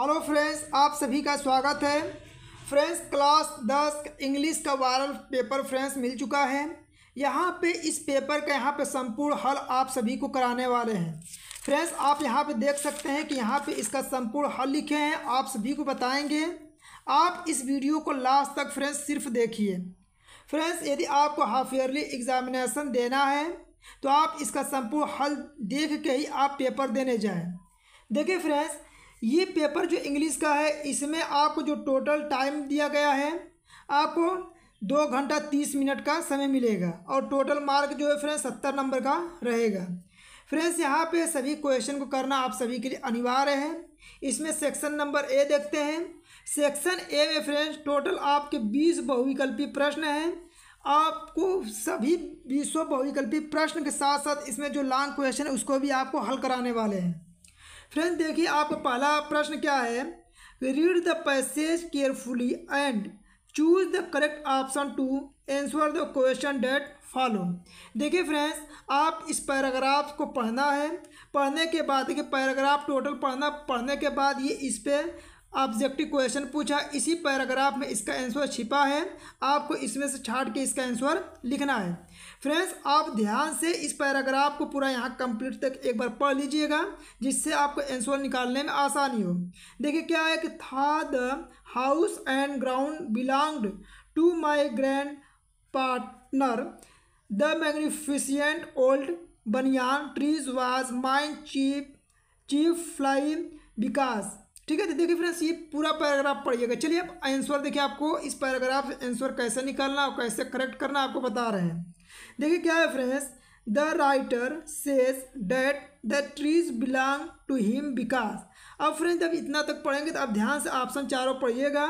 hello friends आप सभी का स्वागत है फ्रेंड्स क्लास दस इंग्लिश का वायरल पेपर फ्रेंड्स मिल चुका है यहाँ पे इस पेपर का यहाँ पे संपूर्ण हल आप सभी को कराने वाले हैं फ्रेंड्स आप यहाँ पे देख सकते हैं कि यहाँ पे इसका संपूर्ण हल लिखे हैं आप सभी को बताएंगे आप इस वीडियो को लास्ट तक फ्रेंड्स सिर्फ देखिए फ्रेंड्स यदि आपको हाफ ईयरली एग्जामिनेसन देना है तो आप इसका संपूर्ण हल देख के ही आप पेपर देने जाएँ देखिए फ्रेंड्स ये पेपर जो इंग्लिश का है इसमें आपको जो टोटल टाइम दिया गया है आपको दो घंटा तीस मिनट का समय मिलेगा और टोटल मार्क जो है फ्रेंड्स सत्तर नंबर का रहेगा फ्रेंड्स यहाँ पे सभी क्वेश्चन को करना आप सभी के लिए अनिवार्य है इसमें सेक्शन नंबर ए देखते हैं सेक्शन ए में फ्रेंड्स टोटल आपके बीस बहुविकल्पी प्रश्न हैं आपको सभी बीसों बहुविकल्पी प्रश्न के साथ साथ इसमें जो लॉन्ग क्वेश्चन है उसको भी आपको हल कराने वाले हैं फ्रेंड देखिए आपका पहला प्रश्न क्या है read the passage carefully and choose the correct option to answer the question that follow देखिए फ्रेंड्स आप इस पैराग्राफ को पढ़ना है पढ़ने के बाद देखिए पैराग्राफ टोटल पढ़ना पढ़ने के बाद ये इस पर ऑब्जेक्टिव क्वेश्चन पूछा इसी पैराग्राफ में इसका आंसर छिपा है आपको इसमें से छाट के इसका आंसर लिखना है फ्रेंड्स आप ध्यान से इस पैराग्राफ को पूरा यहाँ कंप्लीट तक एक बार पढ़ लीजिएगा जिससे आपको आंसर निकालने में आसानी हो देखिए क्या है कि था the house and ground belonged to my grand partner the magnificent old banyan trees was mine chief chief fly विकास ठीक है तो देखिए फ्रेंड्स ये पूरा पैराग्राफ पढ़िएगा चलिए अब आंसर देखिए आपको इस पैराग्राफ से आंसर कैसे निकालना और कैसे करेक्ट करना आपको बता रहे हैं देखिए क्या है friends the writer says that the trees belong to him because अब फ्रेंड्स जब इतना तक पढ़ेंगे तो आप ध्यान से ऑप्शन चारों पढ़िएगा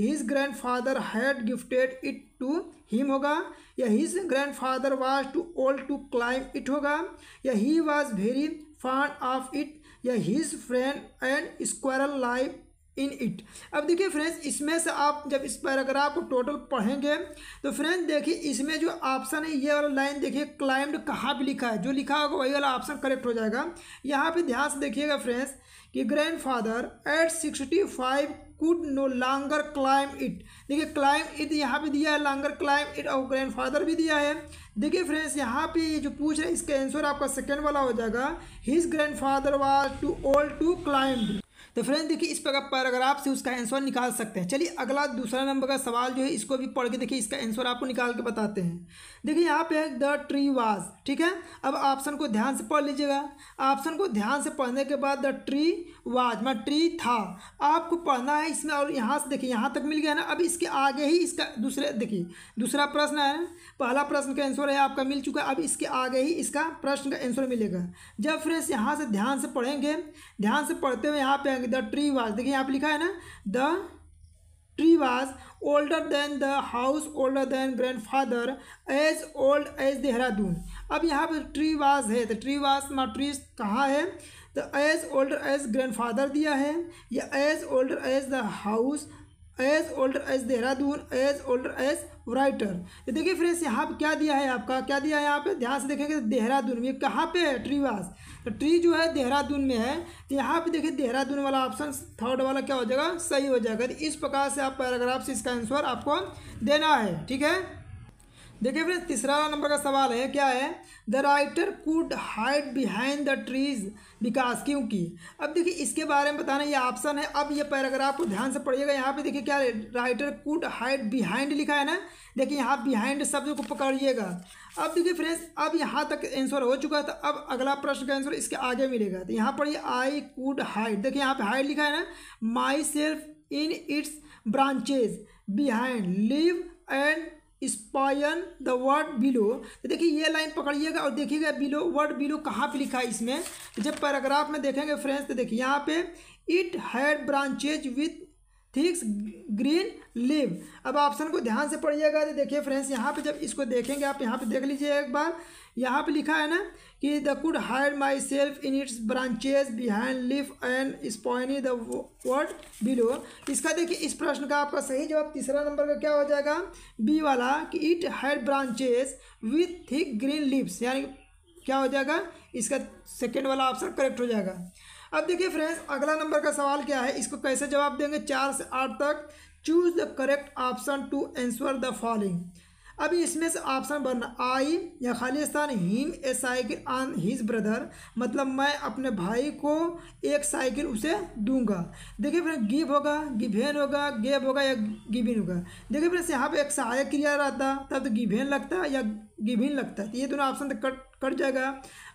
his grandfather had gifted it to him होगा या his grandfather was too old to climb it होगा या he was very fond of it या his friend and squirrel life in it अब देखिए friends इसमें से आप जब इस पैराग्राफ को टोटल पढ़ेंगे तो फ्रेंड्स देखिए इसमें जो ऑप्शन है ये वाला लाइन देखिए क्लाइम्ड कहाँ भी लिखा है जो लिखा होगा वही वाला ऑप्शन करेक्ट हो जाएगा यहाँ पे ध्यान से देखिएगा फ्रेंड्स कि grandfather at sixty five could no longer climb it देखिए क्लाइम इट यहाँ पे दिया है लांगर क्लाइम इट और फादर भी दिया है देखिए फ्रेंड्स यहाँ पे ये जो पूछ रहे हैं इसका आंसर आपका सेकेंड वाला हो जाएगा his grandfather was too old to climbed तो फ्रेंड देखिए इस पैराग्राफ से उसका आंसर निकाल सकते हैं चलिए अगला दूसरा नंबर का सवाल जो है इसको भी पढ़ के देखिए इसका आंसर आपको निकाल के बताते हैं देखिए यहाँ पे है द ट्री वाज ठीक है अब ऑप्शन को ध्यान से पढ़ लीजिएगा ऑप्शन को ध्यान से पढ़ने के बाद द ट्री वाजमा ट्री था आपको पढ़ना है इसमें और यहाँ से देखिए यहाँ तक मिल गया ना अब इसके आगे ही इसका दूसरे देखिए दूसरा प्रश्न है पहला प्रश्न का आंसर है आपका मिल चुका है अब इसके आगे ही इसका प्रश्न का आंसर मिलेगा जब फ्रेंड्स यहाँ से ध्यान से पढ़ेंगे ध्यान से पढ़ते हुए यहाँ पे आएंगे द ट्री वाज देखिए यहाँ पर लिखा है ना the tree was older than the house older than grandfather as old as Dehradun अब यहाँ पर ट्री वाज है तो ट्री वाज मा ट्रीज कहाँ है the as older as grandfather दिया है या as older as the house as older as Dehradun as older as writer ये देखिए फ्रेंड्स यहाँ पर क्या दिया है आपका क्या दिया है यहाँ पे ध्यान से देखेंगे देहरादून में कहाँ पे है ट्रीवास तो ट्री जो है देहरादून में है तो यहाँ पे देखिए देहरादून वाला ऑप्शन थर्ड वाला क्या हो जाएगा सही हो जाएगा तो इस प्रकार से आप पैराग्राफ से इसका आंसर आपको देना है ठीक है देखिए फ्रेंड्स तीसरा नंबर का सवाल है क्या है the writer could hide behind the trees विकास क्योंकि अब देखिए इसके बारे में बताना ये ऑप्शन है अब ये पैराग्राफ को ध्यान से पढ़िएगा यहाँ पे देखिए क्या राइटर कुड हाइड बिहाइंड लिखा है ना देखिए यहाँ बिहाइंड शब्द को पकड़िएगा अब देखिए फ्रेंड्स अब यहाँ तक आंसर हो चुका है तो अब अगला प्रश्न का आंसर इसके आगे मिलेगा तो यहाँ पढ़िए आई कुड हाइड देखिए यहाँ पे हाइड लिखा है ना myself in its branches behind leave and spy on the word below तो देखिए ये लाइन पकड़िएगा और देखिएगा बिलो वर्ड बिलो कहाँ पे लिखा है इसमें जब पैराग्राफ में देखेंगे फ्रेंड्स तो देखिए यहाँ पे it had branches with thick green leave अब ऑप्शन को ध्यान से पढ़िएगा तो देखिए फ्रेंड्स यहाँ पे जब इसको देखेंगे आप यहाँ पे देख लीजिए एक बार यहाँ पे लिखा है ना कि the could hide myself in its branches behind leaf and spy on the word below इसका देखिए इस प्रश्न का आपका सही जवाब तीसरा नंबर का क्या हो जाएगा बी वाला कि it higher branches with thick green lips यानी क्या हो जाएगा इसका सेकेंड वाला ऑप्शन करेक्ट हो जाएगा अब देखिए फ्रेंड्स अगला नंबर का सवाल क्या है इसको कैसे जवाब देंगे चार से आठ तक choose the correct option to answer the following अभी इसमें से ऑप्शन बनना आई या खालिस्तान him a cycle on his brother मतलब मैं अपने भाई को एक साइकिल उसे दूंगा देखिए फ्रेंड गिव होगा गिभेन होगा गेब होगा या गिविन होगा देखिए फ्रेंड्स यहाँ पे एक सहायक क्रिया रहता तब तो गिभेन लगता या गिभिन लगता है तो ये दोनों ऑप्शन तो कट कट जाएगा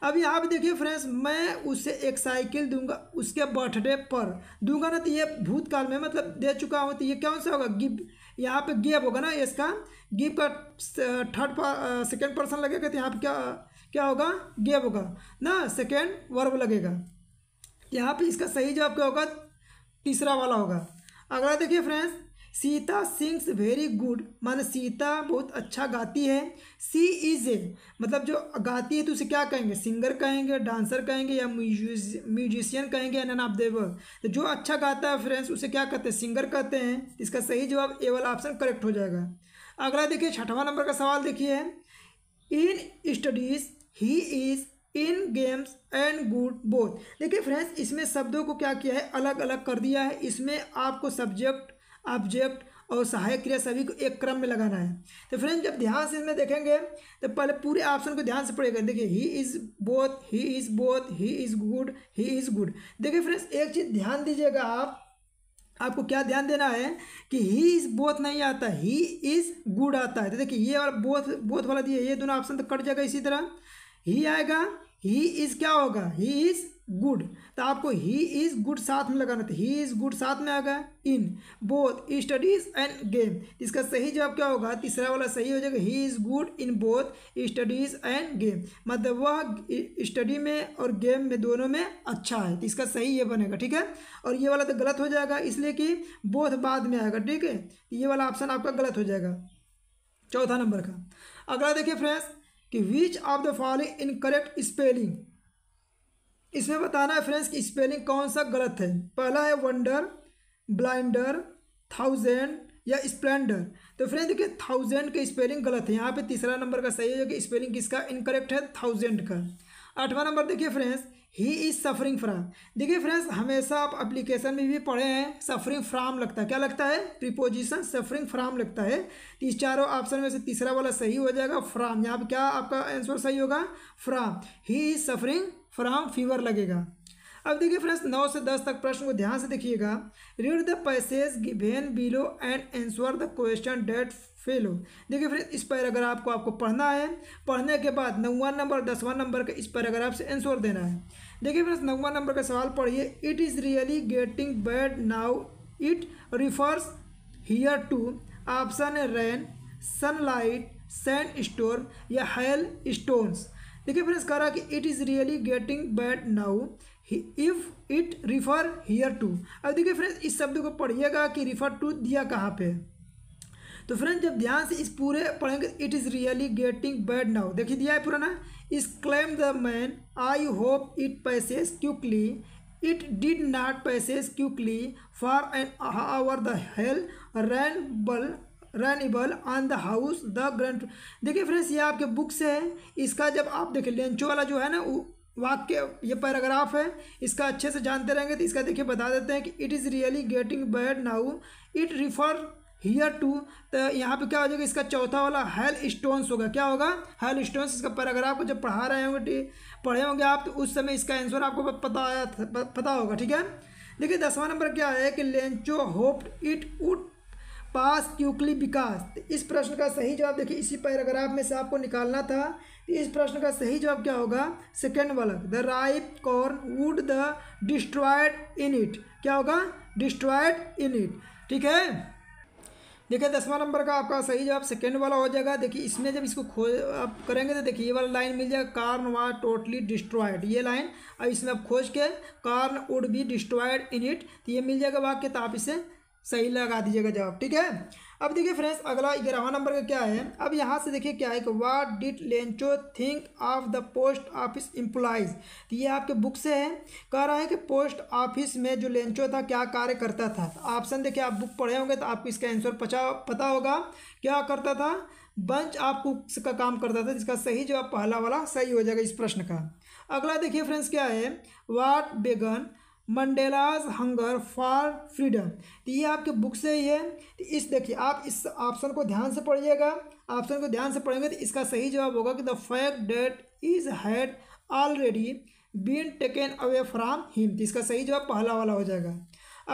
अब यहाँ पर देखिए फ्रेंड्स मैं उसे एक साइकिल दूंगा उसके बर्थडे पर दूंगा ना तो ये भूतकाल में मतलब दे चुका हूँ तो ये कौन सा होगा गिव यहाँ पे गेब होगा ना इसका गिव का थर्ड सेकेंड पर्सन लगेगा तो यहाँ पे क्या क्या होगा गेव होगा ना सेकेंड वर्ब लगेगा यहाँ पे इसका सही जवाब क्या होगा तीसरा वाला होगा अगला देखिए friends Sita sings very good माने सीता बहुत अच्छा गाती है सी इज ए मतलब जो गाती है तो उसे क्या कहेंगे सिंगर कहेंगे डांसर कहेंगे या म्यूजिशियन कहेंगे एन एन ऑफ देव तो जो अच्छा गाता है फ्रेंड्स उसे क्या कहते हैं सिंगर कहते हैं इसका सही जवाब ए वाला ऑप्शन करेक्ट हो जाएगा अगला देखिए छठवां नंबर का सवाल देखिए in studies he is in games and good both देखिए फ्रेंड्स इसमें शब्दों को क्या किया है अलग अलग कर दिया है इसमें आपको सब्जेक्ट ऑब्जेक्ट और सहायक क्रिया सभी को एक क्रम में लगाना है तो फ्रेंड्स जब ध्यान से इसमें देखेंगे तो पहले पूरे ऑप्शन को ध्यान से पढ़ेगा देखिए he is both he is both he is good he is good देखिए फ्रेंड्स एक चीज़ ध्यान दीजिएगा आप आपको क्या ध्यान देना है कि ही इज बोथ नहीं आता ही इज गुड आता है तो देखिए ये और बोथ बोथ वाला दिए ये दोनों ऑप्शन तो कट जाएगा इसी तरह ही आएगा ही इज क्या होगा ही इज गुड तो आपको ही इज़ गुड साथ में लगाना था ही इज़ गुड साथ में आ गया in both studies and game इसका सही जवाब क्या होगा तीसरा वाला सही हो जाएगा he is good in both studies and game मतलब वह स्टडी में और गेम में दोनों में अच्छा है तो इसका सही ये बनेगा ठीक है और ये वाला तो गलत हो जाएगा इसलिए कि बोथ बाद में आएगा ठीक है तो ये वाला ऑप्शन आपका गलत हो जाएगा चौथा नंबर का अगला देखिए फ्रेंड्स कि which of the following incorrect spelling इसमें बताना है फ्रेंड्स कि स्पेलिंग कौन सा गलत है पहला है वंडर ब्लाइंडर थाउजेंड या स्प्लेंडर तो फ्रेंड देखिए थाउजेंड की स्पेलिंग गलत है यहाँ पे तीसरा नंबर का सही है जो कि स्पेलिंग किसका इनकरेक्ट है थाउजेंड का आठवां नंबर देखिए friends he is suffering from देखिए फ्रेंड्स हमेशा आप अप्लीकेशन में भी पढ़े हैं सफरिंग फ्राम लगता है क्या लगता है प्रीपोजिशन सफरिंग फ्राम लगता है तो इस चारों ऑप्शन में से तीसरा वाला सही हो जाएगा फ्राम यहाँ पे क्या आपका आंसर सही होगा from he is suffering from fever लगेगा अब देखिए फ्रेंड्स नौ से दस तक प्रश्न को ध्यान से देखिएगा read the passage given below and answer the question that follow देखिए फ्रेंड्स इस पैराग्राफ को आपको पढ़ना है पढ़ने के बाद नौवा नंबर दसवां नंबर का इस पैराग्राफ से आंसर देना है देखिए फ्रेंड्स नौवा नंबर का सवाल पढ़िए it is really getting bad now it refers here to option rain sunlight sand store या हेल स्टोन्स देखिए फ्रेंड्स कह रहा कि it is really getting bad now if it refer here to अब देखिए फ्रेंड्स इस शब्द को पढ़िएगा कि रिफर टू दिया कहाँ पे तो फ्रेंड्स जब ध्यान से इस पूरे पढ़ेंगे it is really getting bad now देखिए दिया है पुराना इस claim the man I hope it passes quickly it did not passes quickly for an hour the hail rained बल रनिबल on the house the grunt देखिए फ्रेंड्स ये आपके बुक से है इसका जब आप देखिए लेंचो वाला जो है ना वाक्य ये पैराग्राफ है इसका अच्छे से जानते रहेंगे तो इसका देखिए बता देते हैं कि it is really getting bad now it refer here to तो यहाँ पे क्या हो जाएगा इसका चौथा वाला हेल स्टोन्स होगा क्या होगा हेल स्टोन्स इसका पैराग्राफ को जब पढ़ा रहे होंगे पढ़े होंगे आप तो उस समय इसका आंसर आपको पता आया पता होगा ठीक है देखिए दसवां नंबर क्या है कि Lencho hoped it would pass quickly Vikas तो इस प्रश्न का सही जवाब देखिए इसी पैराग्राफ में से आपको निकालना था तो इस प्रश्न का सही जवाब क्या होगा सेकेंड वाला the ripe corn would the destroyed in it क्या होगा डिस्ट्रॉयड इन इट ठीक है देखिए दसवां नंबर का आपका सही जवाब सेकेंड वाला हो जाएगा देखिए इसमें जब इसको खोज आप करेंगे तो देखिए ये वाला लाइन मिल जाएगा कार्न वा टोटली डिस्ट्रॉयड ये लाइन अब इसमें आप खोज के corn would be destroyed in it तो ये मिल जाएगा वाक्य तो आप इसे सही लगा दीजिएगा जवाब ठीक है अब देखिए फ्रेंड्स अगला ग्यारहवा नंबर का क्या है अब यहाँ से देखिए क्या है कि what did Lencho think of the post office employees तो ये आपके बुक से है कह रहा है कि पोस्ट ऑफिस में जो लेंचो था क्या कार्य करता था ऑप्शन तो देखिए आप बुक पढ़े होंगे तो आपको इसका आंसर पचा पता होगा क्या करता था बंच आप कुक्स का काम करता था जिसका सही जवाब पहला वाला सही हो जाएगा इस प्रश्न का अगला देखिए फ्रेंड्स क्या है वाट बेगन मंडेलाज हंगर फॉर फ्रीडम तो ये आपके बुक से ही है तो इस देखिए आप इस ऑप्शन को ध्यान से पढ़िएगा ऑप्शन को ध्यान से पढ़ेंगे तो इसका सही जवाब होगा कि the fact that is had already been taken away from him तो इसका सही जवाब पहला वाला हो जाएगा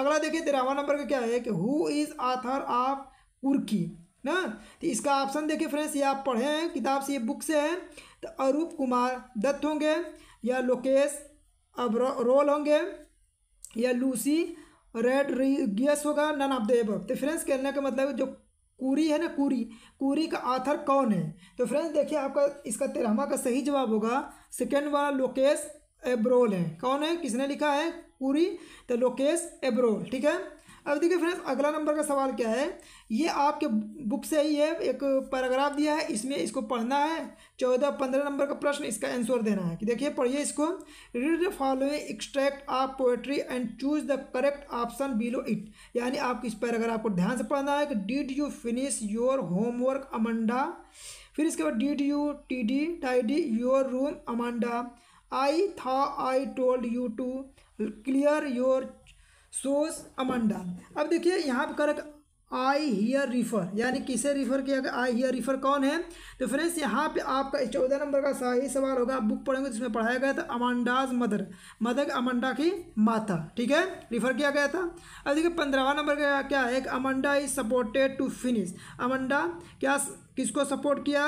अगला देखिए तेरहवा नंबर का क्या है कि हु इज़ आथर ऑफ कुर्की ना तो इसका ऑप्शन देखिए फ्रेंड्स ये आप पढ़े हैं किताब से ये बुक से है तो अरूप कुमार दत्त होंगे या लोकेश अब रोल होंगे या लूसी रेड रिगियस होगा नन ऑफ द एब तो फ्रेंड्स कहने का मतलब जो कुरी है ना कुरी कुरी का आथर कौन है तो फ्रेंड्स देखिए आपका इसका तेरहवा का सही जवाब होगा सेकेंड वाला लोकेश एब्रोल है कौन है किसने लिखा है कुरी तो लोकेश एब्रोल ठीक है अब देखिए फ्रेंड्स अगला नंबर का सवाल क्या है ये आपके बुक से ही है एक पैराग्राफ दिया है इसमें इसको पढ़ना है चौदह पंद्रह नंबर का प्रश्न इसका आंसर देना है कि देखिए पढ़िए इसको read the following extract of poetry and choose the correct option below it यानी आपको इस पैराग्राफ को ध्यान से पढ़ना है कि did you finish your homework Amanda फिर इसके बाद did you tidy tidy your room Amanda I था I told you to clear your shoes Amanda अब देखिए यहाँ पर करेक्ट आई हियर रिफर यानी किसे रिफर किया गया आई हियर रिफर कौन है तो फ्रेंड्स यहाँ पे आपका चौदह नंबर का सही सवाल होगा बुक पढ़ेंगे जिसमें पढ़ाया गया था अमांडाज मदर मदर अमंडा की माता ठीक है रिफर किया गया था अब देखिए पंद्रहवा नंबर का क्या है एक Amanda is supported to finish Amanda क्या किसको सपोर्ट किया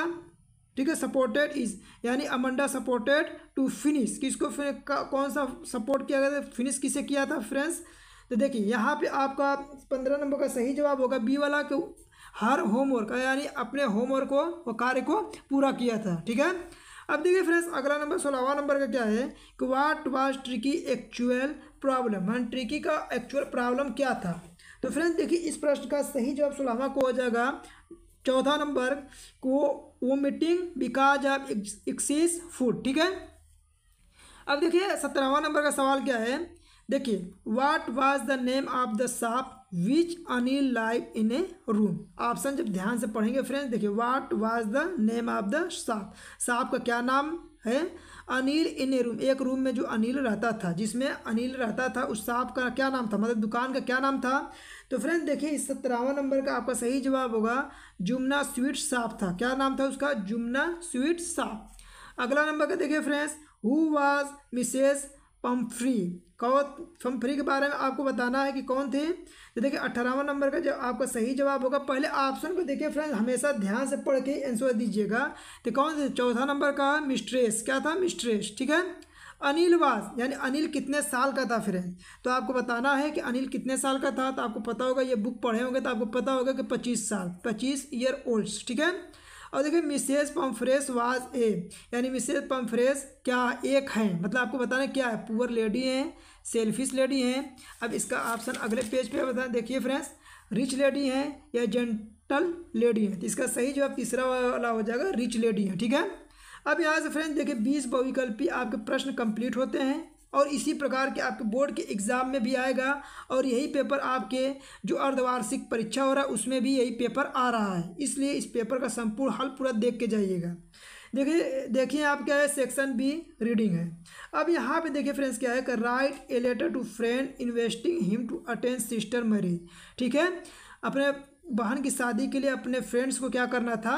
ठीक है सपोर्टेड इज यानी अमंडा सपोर्टेड टू फिनिश किसको कौन सा सपोर्ट किया गया था फिनिश किसे किया था फ्रेंड्स तो देखिए यहाँ पे आपका पंद्रह नंबर का सही जवाब होगा बी वाला कि हर होमवर्क यानी अपने होमवर्क को वो कार्य को पूरा किया था ठीक है अब देखिए फ्रेंड्स अगला नंबर सोलहवा नंबर का क्या है कि what was Tricki actual problem मान ट्रिकी का एक्चुअल प्रॉब्लम क्या था तो फ्रेंड्स देखिए इस प्रश्न का सही जवाब सोलहवा को हो जाएगा चौथा नंबर को वो meeting because of excess food ठीक है अब देखिए सत्रहवा नंबर का सवाल क्या है देखिए what was the name of the साप which Anil live in a room option जब ध्यान से पढ़ेंगे फ्रेंड्स देखिए what was the name of the साप साप का क्या नाम है अनिल इन ए रूम एक रूम में जो अनिल रहता था जिसमें अनिल रहता था उस साहब का क्या नाम था मतलब दुकान का क्या नाम था तो फ्रेंड्स देखिए इस सत्रहवा नंबर का आपका सही जवाब होगा जुमना स्वीट साफ था क्या नाम था उसका जुमना स्वीट साफ अगला नंबर का देखिए friends who was Mrs Pumphrey कौन फम फ्री के बारे में आपको बताना है कि कौन थे तो देखिए अट्ठारहवा नंबर का जब आपका सही जवाब होगा पहले ऑप्शन को देखिए फ्रेंड हमेशा ध्यान से पढ़ के आंसर दीजिएगा तो कौन से चौथा नंबर का मिस्ट्रेस क्या था मिस्ट्रेस ठीक है अनिल वास यानी अनिल कितने साल का था फ्रेंड तो आपको बताना है कि अनिल कितने साल का था तो आपको पता होगा ये बुक पढ़े होंगे तो आपको पता होगा कि पच्चीस साल पच्चीस ईयर ओल्ड ठीक है और देखिए मिसेज पम्फ्रेस वाज ए यानी मिसेज पम्फ्रेस क्या एक हैं मतलब आपको बताना क्या है पुअर लेडी हैं सेल्फिश लेडी हैं अब इसका ऑप्शन अगले पेज पे बताना देखिए फ्रेंड्स रिच लेडी हैं या जेंटल लेडी हैं तो इसका सही जवाब तीसरा वाला हो जाएगा रिच लेडी है ठीक है अब यहाँ से फ्रेंड्स देखिए बीस बहुविकल्पी आपके प्रश्न कंप्लीट होते हैं और इसी प्रकार के आपके बोर्ड के एग्ज़ाम में भी आएगा और यही पेपर आपके जो अर्धवार्षिक परीक्षा हो रहा है उसमें भी यही पेपर आ रहा है इसलिए इस पेपर का संपूर्ण हल पूरा देख के जाइएगा देखिए देखिए आप क्या है सेक्शन बी रीडिंग है अब यहाँ पे देखिए फ्रेंड्स क्या है कि write a letter to friend investing him to attend sister marriage ठीक है अपने बहन की शादी के लिए अपने फ्रेंड्स को क्या करना था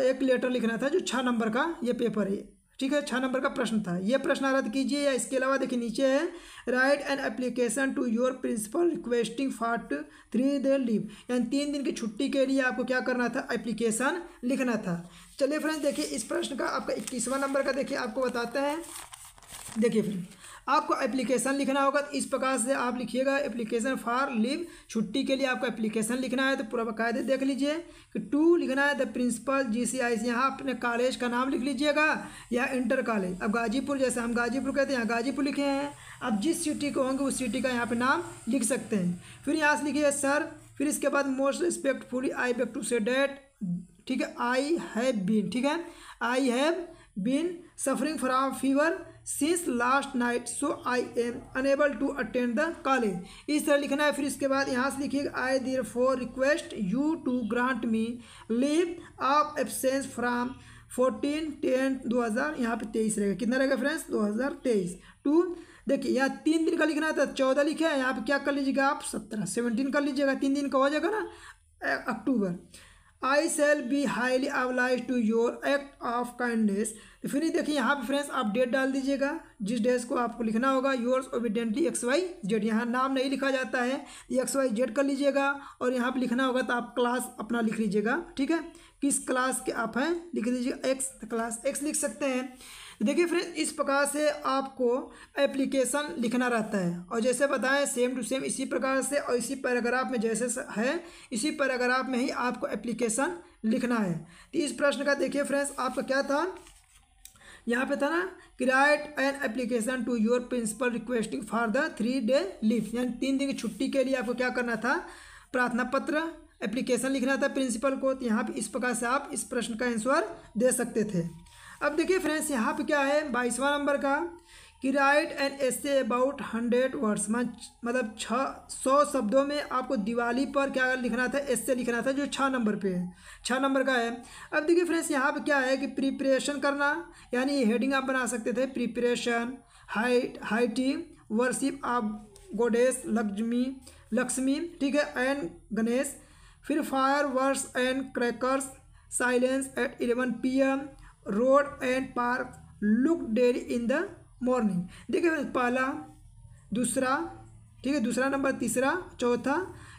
एक लेटर लिखना था जो छः नंबर का ये पेपर है ठीक है छः नंबर का प्रश्न था यह प्रश्न रद्द कीजिए या इसके अलावा देखिए नीचे है write an application to your principal requesting for three day leave यानी तीन दिन की छुट्टी के लिए आपको क्या करना था एप्लीकेशन लिखना था चलिए फ्रेंड्स देखिए इस प्रश्न का आपका इक्कीसवां नंबर का देखिए आपको बताते हैं देखिए फ्रेंड आपको एप्लीकेशन लिखना होगा तो इस प्रकार से आप लिखिएगा एप्लीकेशन फॉर लीव छुट्टी के लिए आपको एप्लीकेशन लिखना है तो पूरा बाकायदे देख लीजिए कि टू लिखना है द प्रिंसिपल जी सी आई यहाँ अपने कॉलेज का नाम लिख लीजिएगा या इंटर कॉलेज अब गाजीपुर जैसे हम गाजीपुर कहते हैं यहाँ गाजीपुर लिखे हैं अब जिस सिटी को होंगे उस सिटी का यहाँ पर नाम लिख सकते हैं फिर यहाँ से लिखिए सर फिर इसके बाद most respectfully I beg to say that ठीक है आई हैव बीन ठीक है I have been suffering from fever since last night so I am unable to attend the college इस तरह लिखना है फिर इसके बाद यहाँ से लिखिएगा I therefore request you to grant me leave of absence from fourteen ten दो हज़ार यहाँ पर तेईस रहेगा कितना रहेगा फ्रेंड्स दो हज़ार तेईस टू देखिए यहाँ तीन दिन का लिखना था तो चौदह लिखे हैं यहाँ पर क्या कर लीजिएगा आप सत्रह सेवनटीन कर लीजिएगा तीन दिन का हो जाएगा ना October I shall be highly obliged to your act of kindness तो फिर देखिए यहाँ पे फ्रेंड्स आप डेट डाल दीजिएगा जिस डेट को आपको लिखना होगा yours obediently X Y Z यहाँ नाम नहीं लिखा जाता है एक्स वाई जेड कर लीजिएगा और यहाँ पे लिखना होगा तो आप क्लास अपना लिख लीजिएगा ठीक है किस क्लास के आप हैं लिख लीजिए एक्स क्लास एक्स लिख सकते हैं तो देखिए फिर इस प्रकार से आपको एप्लीकेशन लिखना रहता है और जैसे बताएं सेम टू सेम इसी प्रकार से और इसी पैराग्राफ में जैसे है इसी पैराग्राफ में ही आपको एप्लीकेशन लिखना है तो इस प्रश्न का देखिए फ्रेंड्स आपका क्या था यहाँ पे था ना write an application to your principal requesting for the three day leave यानी तीन दिन की छुट्टी के लिए आपको क्या करना था प्रार्थना पत्र एप्लीकेशन लिखना था प्रिंसिपल को तो यहाँ पे इस प्रकार से आप इस प्रश्न का आंसर दे सकते थे अब देखिए फ्रेंड्स यहाँ पे क्या है बाईसवां नंबर का कि write an essay about hundred words मतलब छ सौ शब्दों में आपको दिवाली पर क्या लिखना था एसे लिखना था जो छः नंबर पे है छः नंबर का है अब देखिए फ्रेंड्स यहाँ पे क्या है कि प्रिपरेशन करना यानी हेडिंग आप बना सकते थे प्रिपरेशन हाइट हाइटी वर्शिप आप गोडेस लक्ष्मी लक्ष्मी ठीक है एंड गणेश फिर fireworks and crackers silence at eleven P M road and park look dirty in the morning देखिए पहला दूसरा ठीक है दूसरा नंबर तीसरा चौथा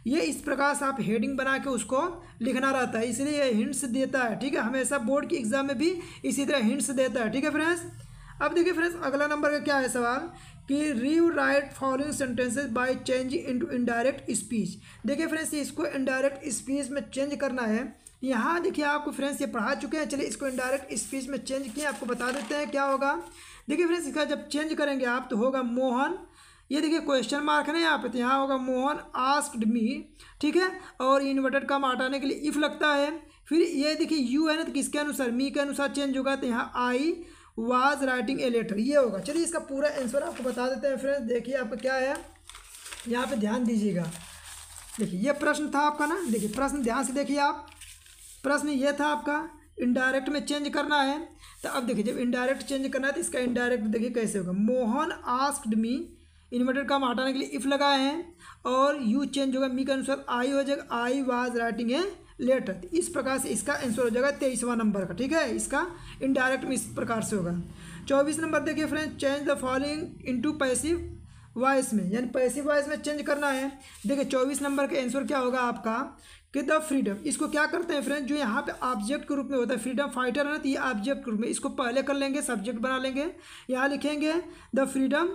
ये इस प्रकार से आप हेडिंग बना के उसको लिखना रहता है इसलिए ये हिंट्स देता है ठीक है हमेशा बोर्ड की एग्ज़ाम में भी इसी तरह हिंट्स देता है ठीक है फ्रेंड्स अब देखिए फ्रेंड्स अगला नंबर का क्या है सवाल कि rewrite following sentences by change to indirect speech देखिए फ्रेंड्स इसको इनडायरेक्ट स्पीच में चेंज करना है यहाँ देखिए आपको फ्रेंड्स ये पढ़ा चुके हैं चलिए इसको इनडायरेक्ट स्पीच में चेंज किए आपको बता देते हैं क्या होगा देखिए फ्रेंड्स इसका जब चेंज करेंगे आप तो होगा मोहन ये देखिए क्वेश्चन मार्क है ना यहाँ पे तो यहाँ होगा मोहन आस्क्ड मी ठीक है और इन्वर्टेड काम हटाने के लिए इफ़ लगता है फिर ये देखिए यू है ना तो किसके अनुसार मी के अनुसार चेंज होगा तो यहाँ I was writing a letter ये होगा चलिए इसका पूरा आंसर आपको बता देते हैं फ्रेंड्स देखिए आपका क्या है यहाँ पर ध्यान दीजिएगा देखिए ये प्रश्न था आपका ना देखिए प्रश्न ध्यान से देखिए आप प्रश्न ये था आपका इनडायरेक्ट में चेंज करना है तो अब देखिए जब इनडायरेक्ट चेंज करना है तो इसका इनडायरेक्ट देखिए कैसे होगा मोहन आस्क्ड मी इन्वर्टेड काम हटाने के लिए इफ़ लगाए हैं और यू चेंज होगा मी के अनुसार आई हो जाएगा I was writing a letter इस प्रकार से इसका आंसर हो जाएगा तेईसवां नंबर का ठीक है इसका इनडायरेक्ट में इस प्रकार से होगा चौबीस नंबर देखिए friend change the following into passive voice में यानी पैसिव वॉइस में चेंज करना है देखिए चौबीस नंबर का आंसर क्या होगा आपका कि द फ्रीडम इसको क्या करते हैं फ्रेंड जो यहाँ पे ऑब्जेक्ट के रूप में होता है फ्रीडम फाइटर है ना तो ये ऑब्जेक्ट के रूप में इसको पहले कर लेंगे सब्जेक्ट बना लेंगे यहाँ लिखेंगे द फ्रीडम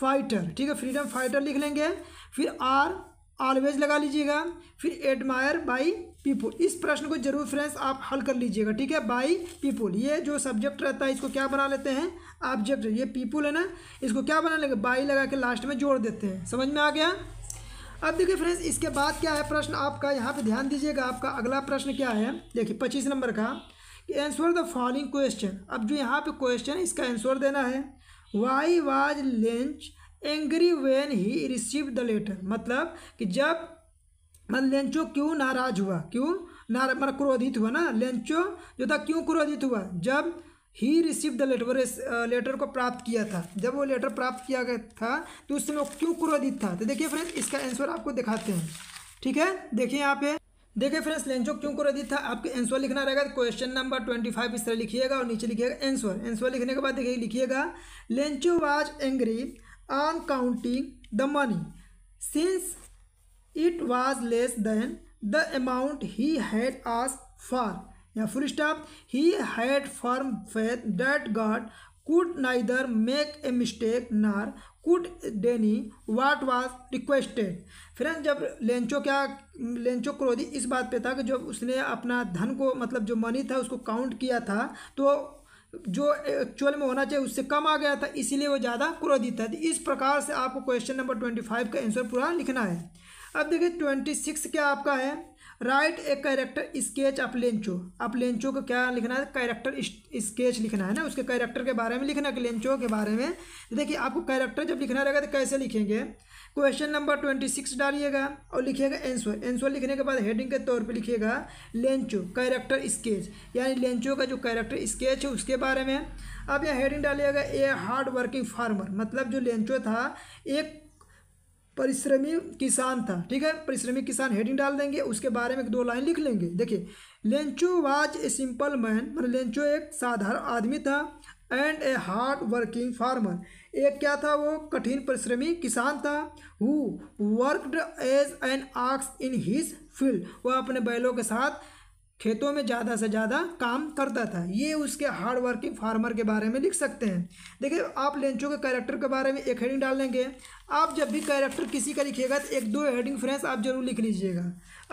फाइटर ठीक है फ्रीडम फाइटर लिख लेंगे फिर आर ऑलवेज लगा लीजिएगा फिर एडमायर बाई पीपुल इस प्रश्न को जरूर फ्रेंड्स आप हल कर लीजिएगा ठीक है बाई पीपुल ये जो सब्जेक्ट रहता है इसको क्या बना लेते हैं ऑब्जेक्ट ये पीपुल है ना इसको क्या बना लेंगे बाई लगा के लास्ट में जोड़ देते हैं समझ में आ गया अब देखिए फ्रेंड्स इसके बाद क्या है प्रश्न आपका यहाँ पे ध्यान दीजिएगा आपका अगला प्रश्न क्या है देखिए पच्चीस नंबर का आंसर द फॉलोइंग क्वेश्चन अब जो यहाँ पे क्वेश्चन है इसका आंसर देना है why was Lencho angry when he receive the letter मतलब कि जब मतलब लेंचो क्यों नाराज हुआ क्यों नार मतलब क्रोधित हुआ ना लेंचो जो था क्यों क्रोधित हुआ जब ही रिसीव द लेटर वो लेटर को प्राप्त किया था जब वो लेटर प्राप्त किया गया था तो उस समय क्यों क्रोधित था तो देखिए फ्रेंड्स इसका आंसर आपको दिखाते हैं ठीक है देखिए यहाँ पे देखिए फ्रेंड्स लेंचो क्यों क्रोधित था आपके आंसर लिखना रहेगा क्वेश्चन नंबर ट्वेंटी फाइव इस तरह लिखिएगा और नीचे लिखिएगा आंसर आंसर लिखने के बाद देखिए लिखिएगा Lencho was angry on counting the money since it was less than the amount he had आस फॉर या full stop he had firm faith that God could neither make a mistake nor could Denny what was requested friend जब Lencho क्या Lencho क्रोधी इस बात पे था कि जब उसने अपना धन को मतलब जो मनी था उसको काउंट किया था तो जो एक्चुअल में होना चाहिए उससे कम आ गया था इसीलिए वो ज़्यादा क्रोधित था तो इस प्रकार से आपको क्वेश्चन नंबर ट्वेंटी फाइव का आंसर पूरा लिखना है अब देखिए ट्वेंटी सिक्स क्या आपका है write a character sketch of Lencho of Lencho को क्या लिखना है कैरेक्टर स्केच लिखना है ना उसके कैरेक्टर के बारे में लिखना है लेंचो के बारे में देखिए आपको कैरेक्टर जब लिखना रहेगा तो कैसे लिखेंगे क्वेश्चन नंबर ट्वेंटी सिक्स डालिएगा और लिखिएगा एंसर एंसर लिखने के बाद हेडिंग के तौर पे लिखिएगा लेंचो कैरेक्टर स्केच यानी लेंचो का जो कैरेक्टर स्केच है उसके बारे में अब यहाँ हेडिंग डालिएगा ए हार्ड वर्किंग फार्मर मतलब जो लेंचो था एक परिश्रमी किसान था ठीक है परिश्रमी किसान हेडिंग डाल देंगे उसके बारे में दो लाइन लिख लेंगे देखिए Lencho was a simple man मतलब लेंचो एक साधारण आदमी था and a hard working farmer एक क्या था वो कठिन परिश्रमी किसान था who worked as an ox in his field वह अपने बैलों के साथ खेतों में ज़्यादा से ज़्यादा काम करता था ये उसके हार्ड वर्किंग फार्मर के बारे में लिख सकते हैं देखिए आप लेंचो के कैरेक्टर के बारे में एक हेडिंग डाल लेंगे आप जब भी कैरेक्टर किसी का लिखिएगा तो एक दो हेडिंग फ्रेंड्स आप जरूर लिख लीजिएगा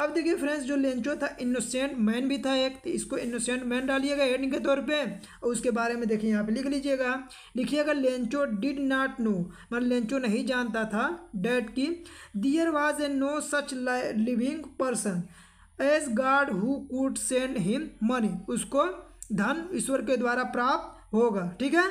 अब देखिए फ्रेंड्स जो लेंचो था इनोसेंट मैन भी था एक तो इसको इनोसेंट मैन डालिएगा हेडिंग के तौर पे और उसके बारे में देखिए यहाँ पे लिख लीजिएगा लिखिएगा लेंचो डिड नॉट नो मतलब लेंचो नहीं जानता था डेट की there was a no such living person as God who could send him money उसको धन ईश्वर के द्वारा प्राप्त होगा ठीक है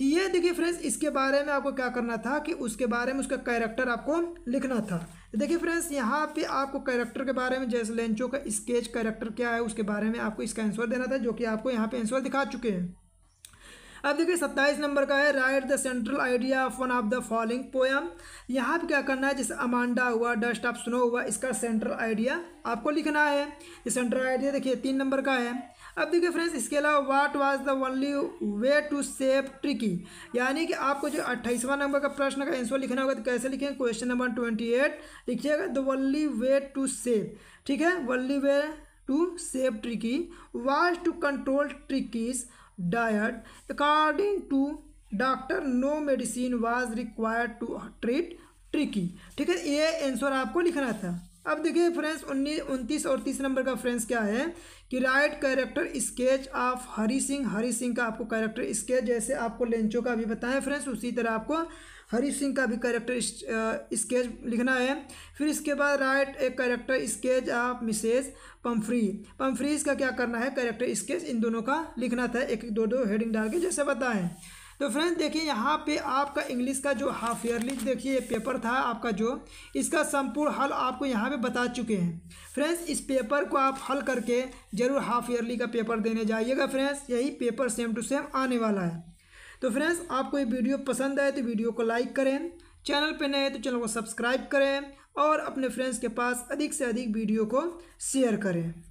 तो ये देखिए फ्रेंड्स इसके बारे में आपको क्या करना था कि उसके बारे में उसका कैरेक्टर आपको लिखना था देखिए फ्रेंड्स यहाँ पे आपको कैरेक्टर के बारे में जैसे लेंचो का स्केच कैरेक्टर क्या है उसके बारे में आपको इसका आंसर देना था जो कि आपको यहाँ पे आंसर दिखा चुके हैं अब देखिए सत्ताईस नंबर का है write the central idea of one of the following poem यहाँ पे क्या करना है जैसे अमांडा हुआ डस्ट ऑफ स्नो हुआ इसका सेंट्रल आइडिया आपको लिखना है ये सेंट्रल आइडिया देखिए तीन नंबर का है अब देखिए फ्रेंड्स इसके अलावा what was the only way to save Tricki यानी कि आपको जो अट्ठाईसवां नंबर का प्रश्न का आंसर लिखना होगा तो कैसे लिखेंगे क्वेश्चन नंबर ट्वेंटी एट लिखिएगा the only way to save ठीक है only way to save Tricki was to control Tricki's diet according to doctor no medicine was required to treat Tricki ठीक है ये आंसर आपको लिखना था अब देखिए फ्रेंड्स उन्नीस उनतीस और तीस नंबर का फ्रेंड्स क्या है कि write character sketch of Hari Singh Hari Singh का आपको कैरेक्टर स्केच जैसे आपको लेंचो का भी बताएं फ्रेंड्स उसी तरह आपको हरी सिंह का भी कैरेक्टर स्केच लिखना है फिर इसके बाद राइट एक character sketch of Mrs Pumphrey Pumphrey's का क्या करना है कैरेक्टर स्केच इन दोनों का लिखना था एक एक दो दो हेडिंग डाल के जैसे बताएं तो फ्रेंड्स देखिए यहाँ पे आपका इंग्लिश का जो हाफ ईयरली देखिए ये पेपर था आपका जो इसका संपूर्ण हल आपको यहाँ पे बता चुके हैं फ्रेंड्स इस पेपर को आप हल करके ज़रूर हाफ ईयरली का पेपर देने जाइएगा फ्रेंड्स यही पेपर सेम टू सेम आने वाला है तो फ्रेंड्स आपको ये वीडियो पसंद आए तो वीडियो को लाइक करें चैनल पर नए तो चैनल को सब्सक्राइब करें और अपने फ्रेंड्स के पास अधिक से अधिक वीडियो को शेयर करें